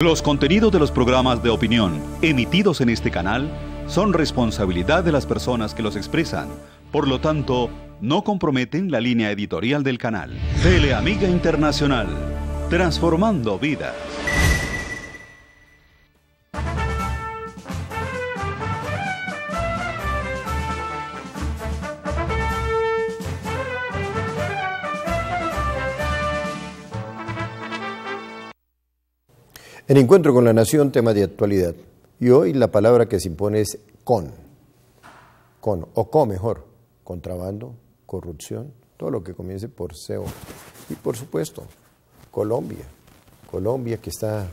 Los contenidos de los programas de opinión emitidos en este canal son responsabilidad de las personas que los expresan, por lo tanto, no comprometen la línea editorial del canal. Teleamiga Internacional, transformando vidas. En Encuentro con la Nación, tema de actualidad. Y hoy la palabra que se impone es con. Con, o con mejor. Contrabando, corrupción, todo lo que comience por CEO. Y por supuesto, Colombia. Colombia que está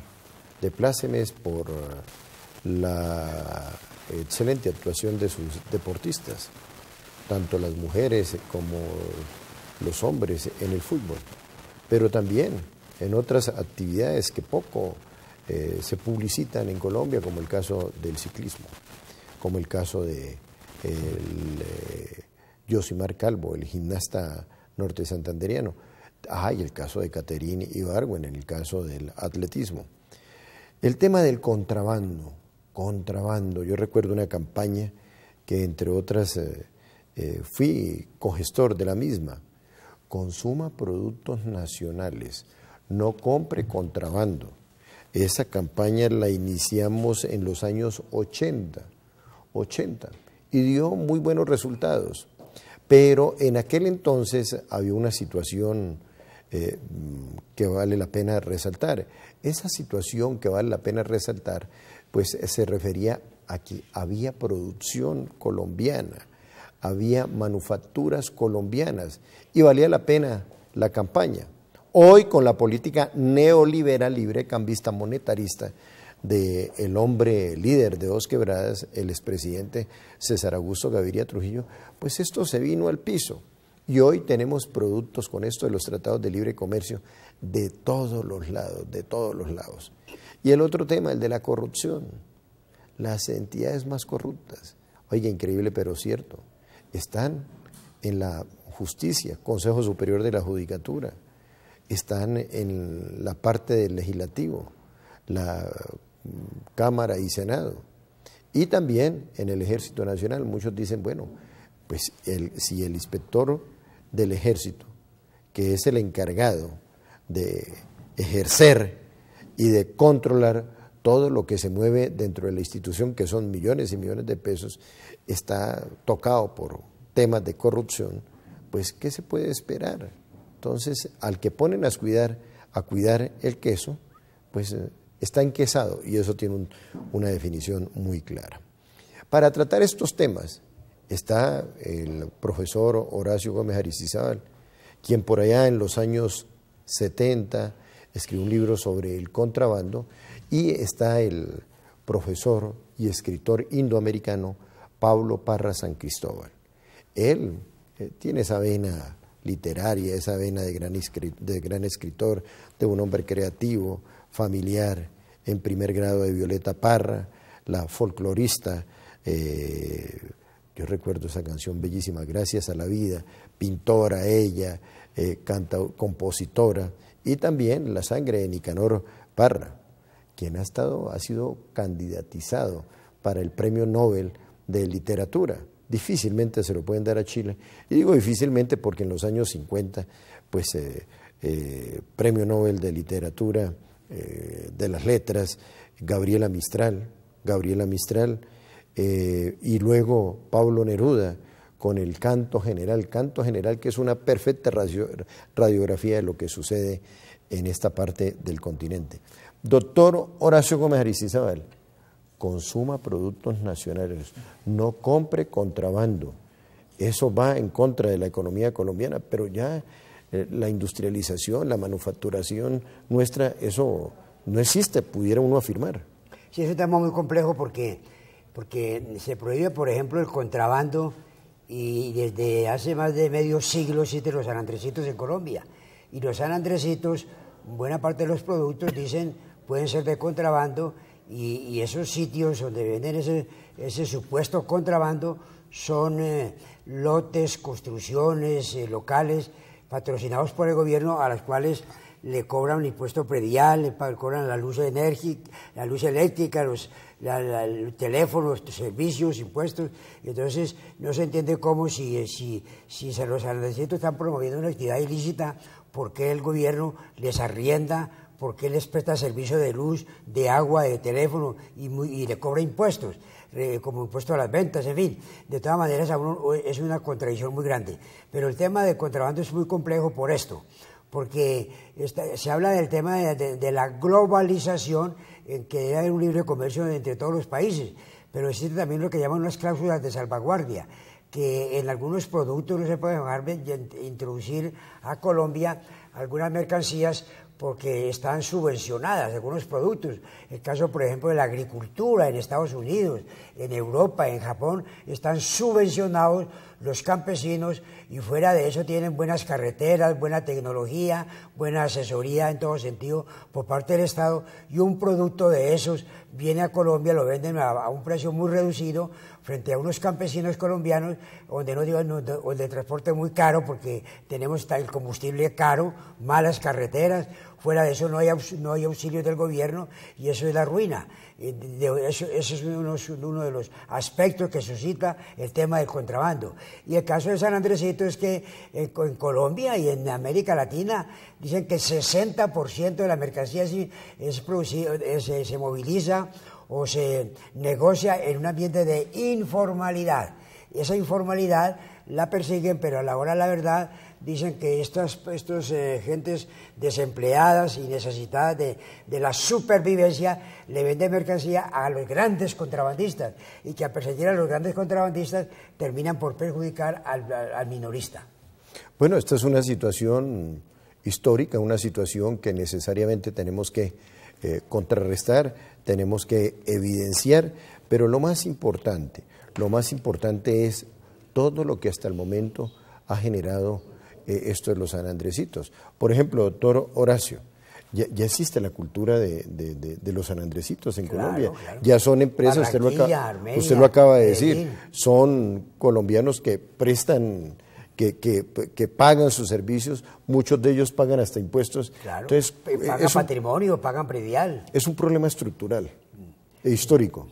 de plácemes por la excelente actuación de sus deportistas, tanto las mujeres como los hombres en el fútbol, pero también en otras actividades que poco eh, se publicitan en Colombia, como el caso del ciclismo, como el caso de eh, Josimar Calvo, el gimnasta norte santanderiano. Ah, y el caso de Caterine Ibargüen, en el caso del atletismo. El tema del contrabando, contrabando. Yo recuerdo una campaña que, entre otras, eh, fui cogestor de la misma. Consuma productos nacionales, no compre contrabando. Esa campaña la iniciamos en los años 80, 80, y dio muy buenos resultados. Pero en aquel entonces había una situación eh, mm, que vale la pena resaltar. Esa situación que vale la pena resaltar, pues se refería a que había producción colombiana, había manufacturas colombianas y valía la pena la campaña. Hoy con la política neoliberal, librecambista, monetarista del hombre líder de Dos Quebradas, el expresidente César Augusto Gaviria Trujillo, pues esto se vino al piso. Y hoy tenemos productos con esto de los tratados de libre comercio de todos los lados, de todos los lados. Y el otro tema, el de la corrupción. Las entidades más corruptas, oiga, increíble pero cierto, están en la justicia, Consejo Superior de la Judicatura, están en la parte del legislativo, la Cámara y Senado, y también en el Ejército Nacional. Muchos dicen, bueno, pues si el inspector del Ejército, que es el encargado de ejercer y de controlar todo lo que se mueve dentro de la institución, que son millones y millones de pesos, está tocado por temas de corrupción, pues ¿qué se puede esperar? Entonces, al que ponen a cuidar, el queso, pues eh, está enquesado y eso tiene una definición muy clara. Para tratar estos temas está el profesor Horacio Gómez Aristizábal, quien por allá en los años 70 escribió un libro sobre el contrabando y está el profesor y escritor indoamericano Pablo Parra San Cristóbal. Él eh, tiene esa vena literaria, esa vena de gran, de gran escritor, de un hombre creativo, familiar, en primer grado de Violeta Parra, la folclorista. Eh, yo recuerdo esa canción bellísima, Gracias a la vida, pintora ella, eh, compositora, y también la sangre de Nicanor Parra, quien ha, estado, ha sido candidatizado para el Premio Nobel de Literatura difícilmente se lo pueden dar a Chile. Y digo difícilmente porque en los años 50, pues eh, eh, Premio Nobel de Literatura, eh, de las Letras, Gabriela Mistral, Gabriela Mistral, y luego Pablo Neruda con el canto general, canto general que es una perfecta radiografía de lo que sucede en esta parte del continente. Doctor Horacio Gómez Aristizábal, consuma productos nacionales, no compre contrabando. Eso va en contra de la economía colombiana, pero ya eh, la industrialización, la manufacturación nuestra, eso no existe, pudiera uno afirmar. Sí, un tema muy complejo porque, porque se prohíbe, por ejemplo, el contrabando y desde hace más de medio siglo existen los sanandrecitos en Colombia. Y los sanandrecitos, buena parte de los productos, dicen, pueden ser de contrabando y, esos sitios donde venden ese, supuesto contrabando son eh, lotes, construcciones, eh, locales patrocinados por el gobierno a las cuales le cobran un impuesto predial, le cobran la luz, la luz eléctrica, los, la, teléfonos, servicios, impuestos. entonces no se entiende cómo si, eh, si, los arrendamientos están promoviendo una actividad ilícita, porque el gobierno les arrienda porque les presta servicio de luz, de agua, de teléfono y, le cobra impuestos, eh, como impuesto a las ventas, en fin. De todas maneras, es una contradicción muy grande. Pero el tema de contrabando es muy complejo por esto, porque se habla del tema de, la globalización, en que debe un libre comercio entre todos los países, pero existe también lo que llaman unas cláusulas de salvaguardia que en algunos productos no se puede dejar introducir a Colombia algunas mercancías porque están subvencionadas algunos productos. El caso, por ejemplo, de la agricultura en Estados Unidos, en Europa, en Japón, están subvencionados los campesinos y fuera de eso tienen buenas carreteras, buena tecnología, buena asesoría en todo sentido por parte del Estado y un producto de esos viene a Colombia, lo venden a, un precio muy reducido frente a unos campesinos colombianos donde no digo el transporte es muy caro porque tenemos el combustible caro, malas carreteras, fuera de eso no hay, no hay auxilio del gobierno y eso es la ruina. Eh, Ese es uno, de los aspectos que suscita el tema del contrabando. Y el caso de San Andresito es que eh, en Colombia y en América Latina dicen que 60% de la mercancía se, se moviliza o se negocia en un ambiente de informalidad. Esa informalidad la persiguen, pero a la hora de la verdad dicen que estas estos, eh, gentes desempleadas y necesitadas de, la supervivencia le venden mercancía a los grandes contrabandistas y que al perseguir a los grandes contrabandistas terminan por perjudicar al, minorista. Bueno, esta es una situación histórica, una situación que necesariamente tenemos que eh, contrarrestar, tenemos que evidenciar, pero lo más importante, lo más importante es todo lo que hasta el momento ha generado eh, esto de los sanandrecitos. Por ejemplo, doctor Horacio, ya, existe la cultura de, los sanandrecitos en Colombia. Ya son empresas, usted lo, acaba, usted lo acaba de decir, son colombianos que prestan... Que, que, que, pagan sus servicios, muchos de ellos pagan hasta impuestos. Claro, Entonces, eh, pagan patrimonio, pagan predial. Es un problema estructural mm. e histórico.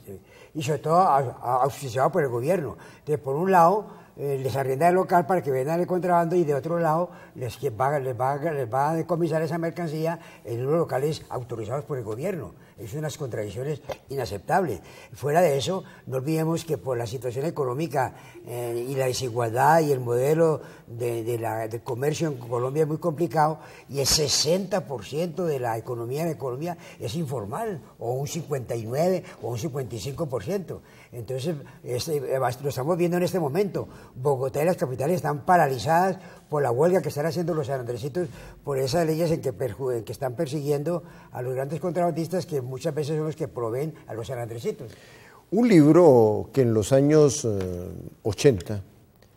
Y sobre todo auspiciado por el gobierno. Entonces, por un lado, eh, les arrienda el local para que vendan el contrabando y de otro lado les va, les va, a decomisar esa mercancía en unos locales autorizados por el gobierno. Es unas contradicciones inaceptables. Fuera de eso, no olvidemos que por la situación económica eh, y la desigualdad y el modelo de, comercio en Colombia es muy complicado y el 60% de la economía de Colombia es informal o un 59 o un 55%. Entonces, lo estamos viendo en este momento. Bogotá y las capitales están paralizadas por la huelga que están haciendo los sanandrecitos, por esas leyes en que, que están persiguiendo a los grandes contrabandistas que muchas veces son los que proveen a los sanandrecitos. Un libro que en los años 80 eh,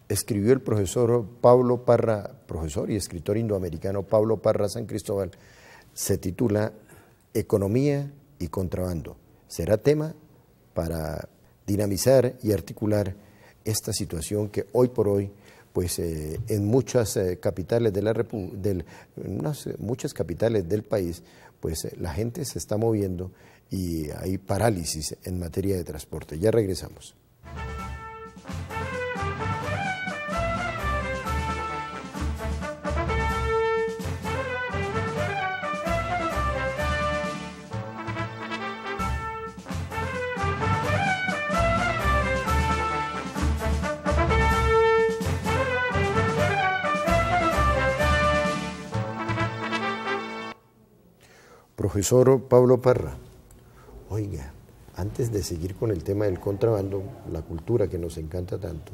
escribió el profesor Pablo Parra, profesor y escritor indoamericano Pablo Parra San Cristóbal, se titula Economía y Contrabando. Será tema para dinamizar y articular esta situación que hoy por hoy pues eh, en muchas eh, capitales de la Repu del, muchas capitales del país pues eh, la gente se está moviendo y hay parálisis en materia de transporte. Ya regresamos. profesor Pablo Parra. Oiga, antes de seguir con el tema del contrabando, la cultura que nos encanta tanto,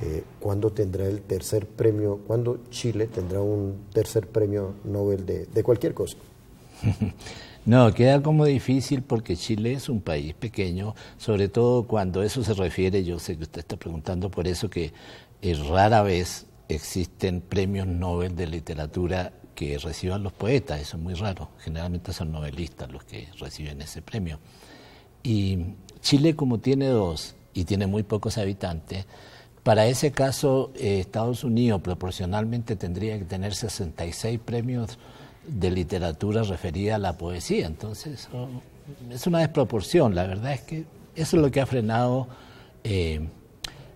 eh, ¿cuándo tendrá el tercer premio? ¿Cuándo Chile tendrá un tercer premio Nobel de, de cualquier cosa? No, queda como difícil porque Chile es un país pequeño, sobre todo cuando eso se refiere, yo sé que usted está preguntando por eso que eh, rara vez existen premios Nobel de literatura que reciban los poetas, eso es muy raro, generalmente son novelistas los que reciben ese premio. Y Chile como tiene dos y tiene muy pocos habitantes, para ese caso eh, Estados Unidos proporcionalmente tendría que tener 66 premios de literatura referida a la poesía, entonces oh, es una desproporción, la verdad es que eso es lo que ha frenado eh,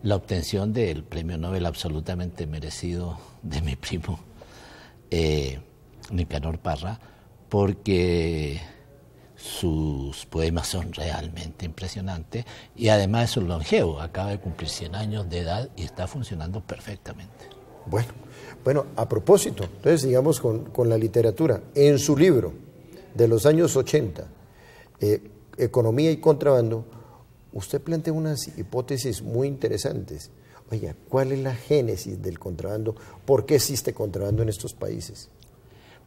la obtención del premio Nobel absolutamente merecido de mi primo eh, Nicanor Parra, porque sus poemas son realmente impresionantes y además es un longevo, acaba de cumplir 100 años de edad y está funcionando perfectamente. Bueno, bueno a propósito, entonces digamos con, la literatura, en su libro de los años 80, eh, Economía y Contrabando, usted plantea unas hipótesis muy interesantes. Oiga, ¿cuál es la génesis del contrabando? ¿Por qué existe contrabando en estos países?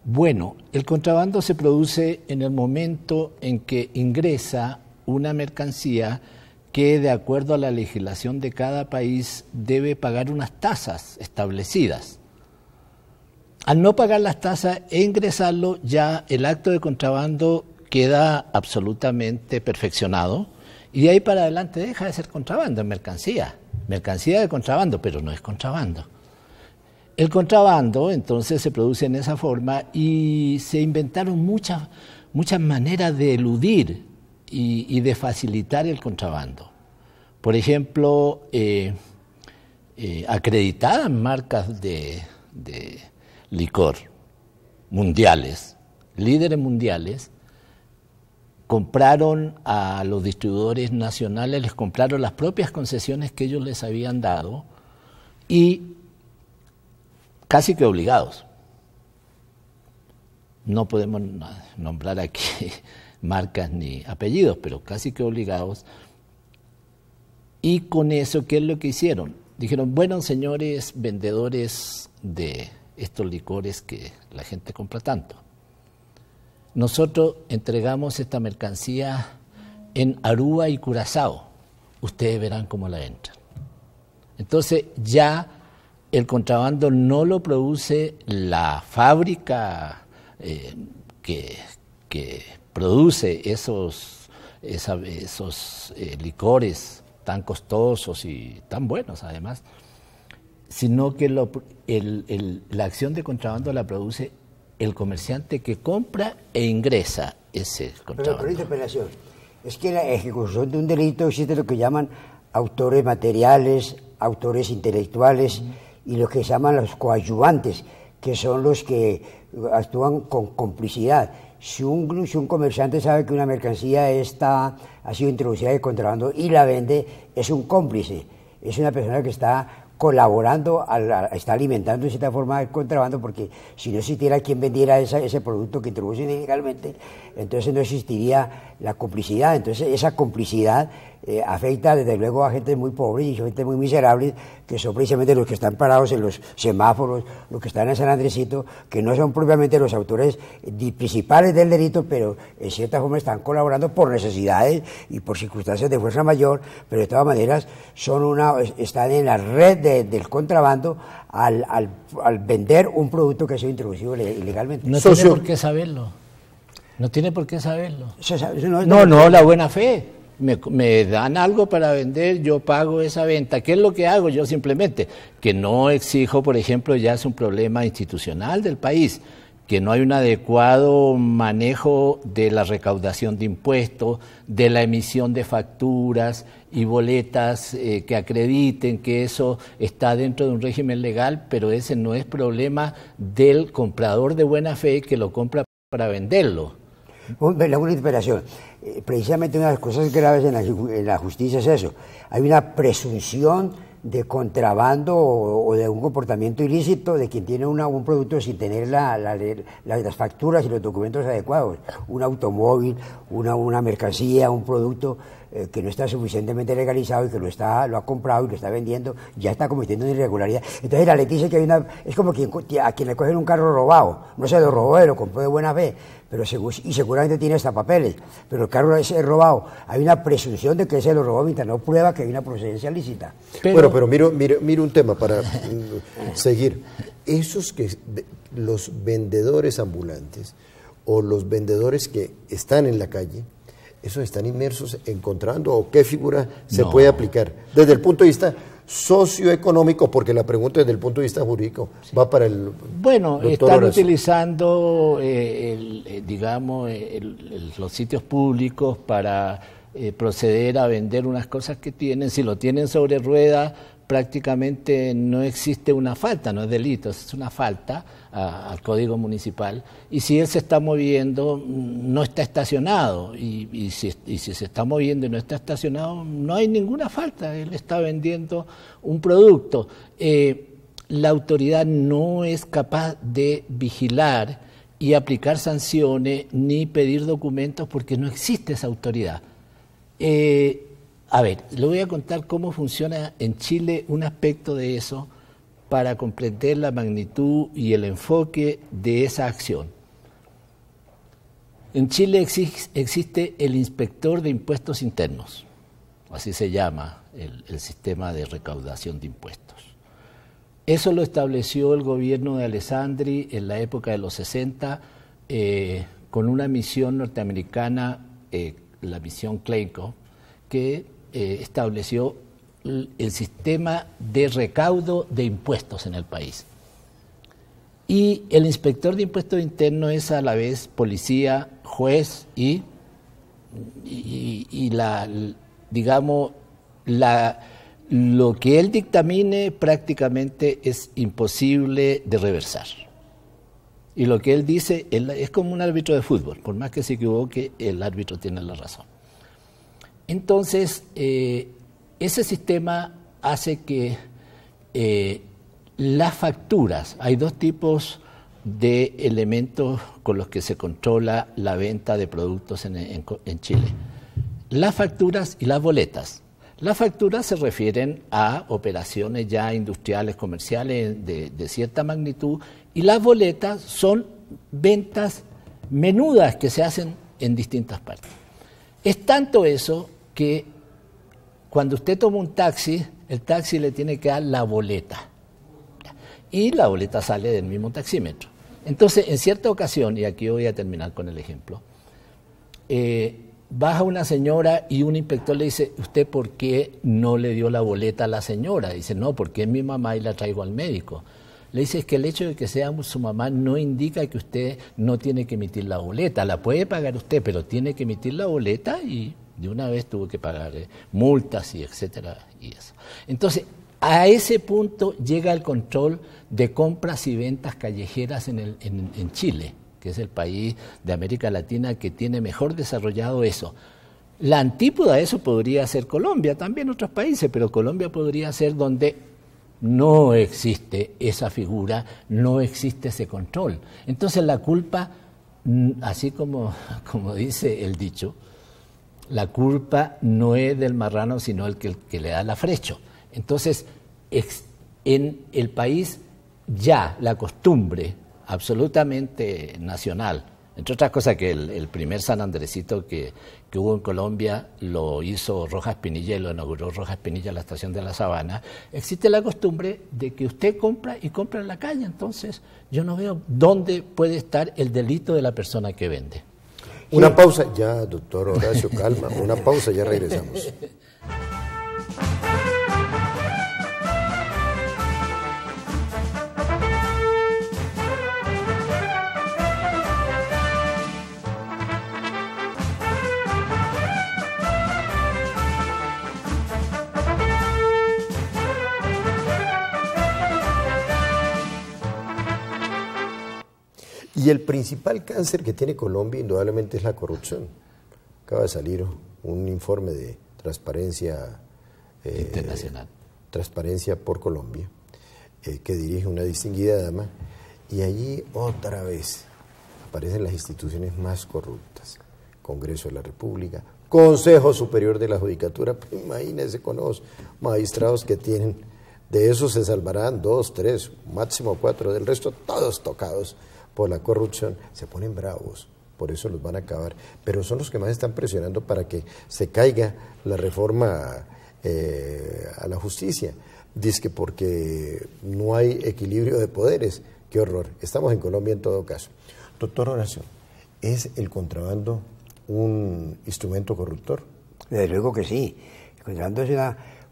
Bueno, el contrabando se produce en el momento en que ingresa una mercancía que de acuerdo a la legislación de cada país debe pagar unas tasas establecidas. Al no pagar las tasas e ingresarlo, ya el acto de contrabando queda absolutamente perfeccionado y de ahí para adelante deja de ser contrabando en mercancía mercancía de contrabando, pero no es contrabando. El contrabando entonces se produce en esa forma y se inventaron muchas, muchas maneras de eludir y, de facilitar el contrabando. Por ejemplo, eh, eh, acreditadas marcas de licor mundiales, líderes mundiales, compraron a los distribuidores nacionales, les compraron las propias concesiones que ellos les habían dado y casi que obligados. No podemos nombrar aquí marcas ni apellidos, pero casi que obligados. Y con eso, ¿qué es lo que hicieron? Dijeron, bueno, señores vendedores de estos licores que la gente compra tanto, nosotros entregamos esta mercancía en Aruba y Curazao. Ustedes verán cómo la entran. Entonces ya el contrabando no lo produce la fábrica eh, que, produce esos, esos eh, licores tan costosos y tan buenos además, sino que la acción de contrabando la produce el comerciante que compra e ingresa ese contrabando. Pero, pero es que la ejecución de un delito existe lo que llaman autores materiales, autores intelectuales y lo que llaman los coadyuvantes, que son los que actúan con complicidad. Si un, un, comerciante sabe que una mercancía está, ha sido introducida de contrabando y la vende, es un cómplice, es una persona que está colaborando, está alimentando de cierta forma el contrabando, porque si no existiera quien vendiera ese producto que introduce ilegalmente, entonces no existiría la complicidad. Entonces esa complicidad eh, afecta desde luego a gente muy pobre y gente muy miserable, que son precisamente los que están parados en los semáforos, los que están en San Andresito, que no son propiamente los autores eh, principales del delito, pero en cierta forma están colaborando por necesidades y por circunstancias de fuerza mayor, pero de todas maneras son una, están en la red del contrabando al, al, al, vender un producto que ha sido introducido ilegalmente. No tiene por qué saberlo. No tiene por qué saberlo. No, no, la buena fe me, dan algo para vender, yo pago esa venta. ¿Qué es lo que hago? Yo simplemente que no exijo, por ejemplo, ya es un problema institucional del país, que no hay un adecuado manejo de la recaudación de impuestos, de la emisión de facturas y boletas eh, que acrediten que eso está dentro de un régimen legal, pero ese no es problema del comprador de buena fe que lo compra para venderlo la única eh, Precisamente una de las cosas graves en la, justicia es eso. Hay una presunción de contrabando o, de un comportamiento ilícito de quien tiene un producto sin tener las facturas y los documentos adecuados. Un automóvil, una, una mercancía, un producto eh, que no está suficientemente legalizado y que lo está lo ha comprado y lo está vendiendo, ya está cometiendo una irregularidad. Entonces la ley dice que hay una es como quien, a quien le cogen un carro robado, no se lo robó, lo compró de buena fe, pero y seguramente tiene hasta papeles, pero el carro es robado. Hay una presunción de que se lo robó mientras no prueba que hay una procedencia lícita. bueno, pero miro, miro, miro, un tema para seguir. Esos que los vendedores ambulantes o los vendedores que están en la calle esos están inmersos encontrando o qué figura se puede aplicar desde el punto de vista socioeconómico, porque la pregunta desde el punto de vista jurídico va para el... Bueno, están utilizando, eh, el, eh, digamos, eh, los sitios públicos para proceder a vender unas cosas que tienen, si lo tienen sobre rueda prácticamente no existe una falta, no es delito, es una falta al Código Municipal. Y si él se está moviendo, no está estacionado. Y, si, se está moviendo y no está estacionado, no hay ninguna falta. Él está vendiendo un producto. Eh, la autoridad no es capaz de vigilar y aplicar sanciones ni pedir documentos porque no existe esa autoridad. Eh, a ver, le voy a contar cómo funciona en Chile un aspecto de eso para comprender la magnitud y el enfoque de esa acción. En Chile existe el inspector de impuestos internos, así se llama el, sistema de recaudación de impuestos. Eso lo estableció el gobierno de Alessandri en la época de los 60 eh, con una misión norteamericana, eh, la misión Clayco, que eh, estableció el sistema de recaudo de impuestos en el país. Y el inspector de impuestos internos es a la vez policía, juez y, y, y la, digamos, la, lo que él dictamine prácticamente es imposible de reversar. Y lo que él dice es como un árbitro de fútbol, por más que se equivoque, el árbitro tiene la razón. Entonces, eh, ese sistema hace que eh, las facturas, hay dos tipos de elementos con los que se controla la venta de productos en, Chile. Las facturas y las boletas. Las facturas se refieren a operaciones ya industriales, comerciales de, de, cierta magnitud y las boletas son ventas menudas que se hacen en distintas partes. Es tanto eso que cuando usted toma un taxi, el taxi le tiene que dar la boleta. Y la boleta sale del mismo taxímetro. Entonces, en cierta ocasión, y aquí voy a terminar con el ejemplo, eh, baja una señora y un inspector le dice, ¿usted por qué no le dio la boleta a la señora? Dice, no, porque es mi mamá y la traigo al médico. Le dice, es que el hecho de que sea su mamá no indica que usted no tiene que emitir la boleta. La puede pagar usted, pero tiene que emitir la boleta y de una vez tuvo que pagar multas y etcétera y eso. Entonces, a ese punto llega el control de compras y ventas callejeras en, en Chile, que es el país de América Latina que tiene mejor desarrollado eso. La antípoda de eso podría ser Colombia, también otros países, pero Colombia podría ser donde no existe esa figura, no existe ese control. Entonces la culpa, mm, así como, como dice el dicho, la culpa no es del marrano, sino el que, le da la frecho. Entonces, en el país ya la costumbre absolutamente nacional, entre otras cosas que el, primer San Andresito que, que, hubo en Colombia lo hizo Rojas Pinilla y lo inauguró Rojas Pinilla en la estación de la Sabana, existe la costumbre de que usted compra y compra en la calle, entonces yo no veo dónde puede estar el delito de la persona que vende. Una pausa, ya, doctor Horacio, calma, una pausa, ya regresamos. Y el principal cáncer que tiene Colombia indudablemente es la corrupción. Acaba de salir un informe de transparencia eh, internacional. Transparencia por Colombia, eh, que dirige una distinguida dama, y allí otra vez aparecen las instituciones más corruptas. Congreso de la República, Consejo Superior de la Judicatura, pues, imagínense con los magistrados que tienen, de esos se salvarán dos, tres, máximo cuatro, del resto todos tocados por la corrupción, se ponen bravos, por eso los van a acabar. Pero son los que más están presionando para que se caiga la reforma eh, a la justicia. Dice que porque no hay equilibrio de poderes. Qué horror. Estamos en Colombia en todo caso. Doctor Horacio, ¿es el contrabando un instrumento corruptor? Desde luego que sí. El contrabando es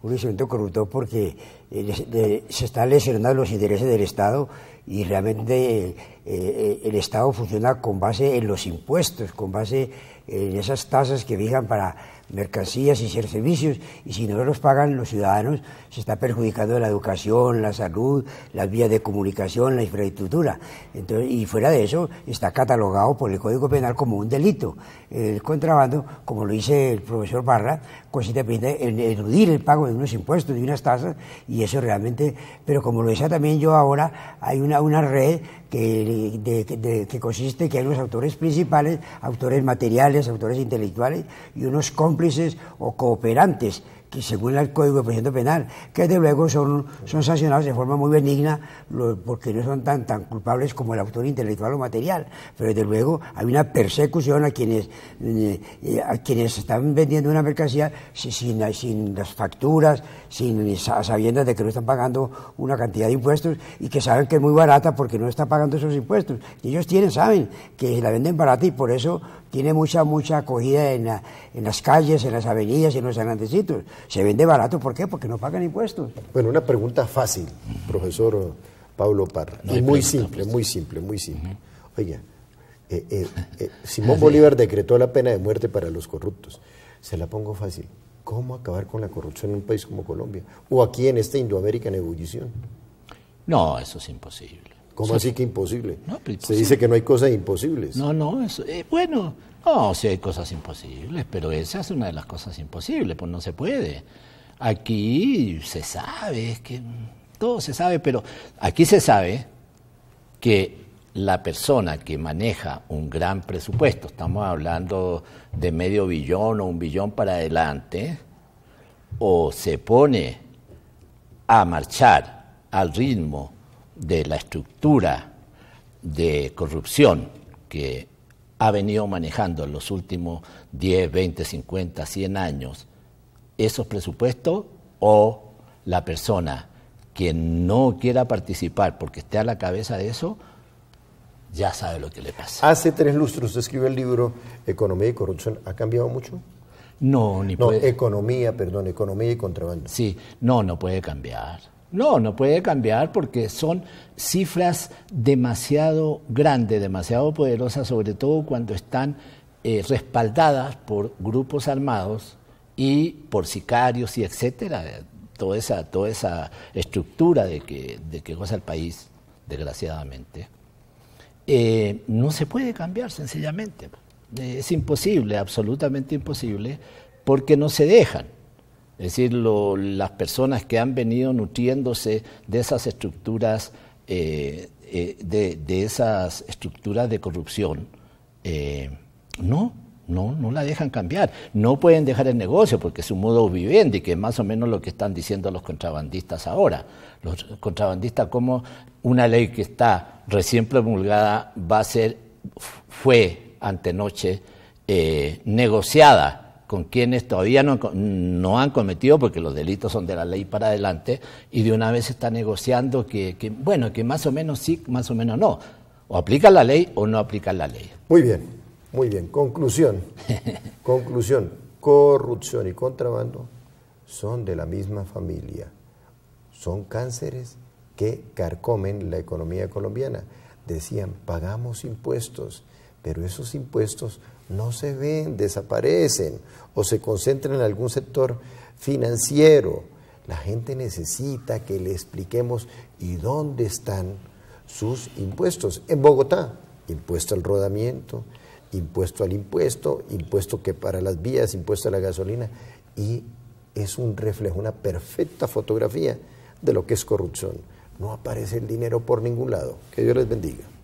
un instrumento corruptor porque eh, se están lesionando los intereses del Estado y realmente eh, eh, el, Estado funciona con base en los impuestos, con base en esas tasas que fijan para mercancías y servicios, y si no los pagan los ciudadanos, se está perjudicando la educación, la salud, las vías de comunicación, la infraestructura. Entonces, y fuera de eso, está catalogado por el Código Penal como un delito. El contrabando, como lo dice el profesor Barra, consiste en eludir el pago de unos impuestos, de unas tasas, y eso realmente, pero como lo decía también yo ahora, hay una, una red que, de, en que consiste que hay unos autores principales, autores materiales, autores intelectuales y unos cómplices o cooperantes que según el Código de Procedimiento Penal, que desde luego son, sancionados de forma muy benigna porque no son tan, tan culpables como el autor intelectual o material. Pero desde luego hay una persecución a quienes, eh, a quienes están vendiendo una mercancía sin, las facturas, sin sabiendo de que no están pagando una cantidad de impuestos y que saben que es muy barata porque no está pagando esos impuestos. Y ellos tienen, saben que la venden barata y por eso tiene mucha, mucha acogida en, en las calles, en las avenidas y en los sitios se vende barato. ¿Por qué? Porque no pagan impuestos. Bueno, una pregunta fácil, profesor Pablo Parra. muy simple, muy simple, muy simple, Oye, Oiga, eh, eh, eh, Simón Bolívar decretó la pena de muerte para los corruptos. Se la pongo fácil. ¿Cómo acabar con la corrupción en un país como Colombia? O aquí en esta Indoamérica en ebullición. No, eso es imposible. ¿Cómo así que imposible? Se dice que no hay cosas imposibles. No, no, eso, bueno, no, sí hay cosas imposibles, pero esa es una de las cosas imposibles, pues no se puede. Aquí se sabe, es que todo se sabe, pero aquí se sabe que la persona que maneja un gran presupuesto, estamos hablando de medio billón o un billón para adelante, o se pone a marchar al ritmo de la estructura de corrupción que ha venido manejando en los últimos 10, 20, 50, 100 años esos presupuestos o la persona que no quiera participar porque esté a la cabeza de eso, ya sabe lo que le pasa. Hace tres lustros, usted escribe el libro Economía y Corrupción, ¿ha cambiado mucho? No, ni no, Economía, perdón, economía y contrabando. Sí, no, no puede cambiar. No, no puede cambiar porque son cifras demasiado grandes, demasiado poderosas, sobre todo cuando están eh, respaldadas por grupos armados y por sicarios y etcétera. Toda esa, toda esa estructura de que, goza el país, desgraciadamente. Eh, no se puede cambiar sencillamente. Es imposible, absolutamente imposible, porque no se dejan. Es decir, las personas que han venido nutriéndose de esas estructuras, eh, eh, de, esas estructuras de corrupción, eh, no, no, no la dejan cambiar. No pueden dejar el negocio porque es un modo vivendi, que es más o menos lo que están diciendo los contrabandistas ahora. Los contrabandistas, como una ley que está recién promulgada, va a ser, fue antenoche, negociada con quienes todavía no, han cometido, porque los delitos son de la ley para adelante, y de una vez está negociando que, que, bueno, que más o menos sí, más o menos no. O aplica la ley o no aplica la ley. Muy bien, muy bien. Conclusión. Conclusión. Corrupción y contrabando son de la misma familia. Son cánceres que carcomen la economía colombiana. Decían, pagamos impuestos, pero esos impuestos no se ven, desaparecen o se concentran en algún sector financiero. La gente necesita que le expliquemos y dónde están sus impuestos. En Bogotá, impuesto al rodamiento, impuesto al impuesto, impuesto que para las vías, impuesto a la gasolina, y es un reflejo, una perfecta fotografía de lo que es corrupción. No aparece el dinero por ningún lado. Que Dios les bendiga.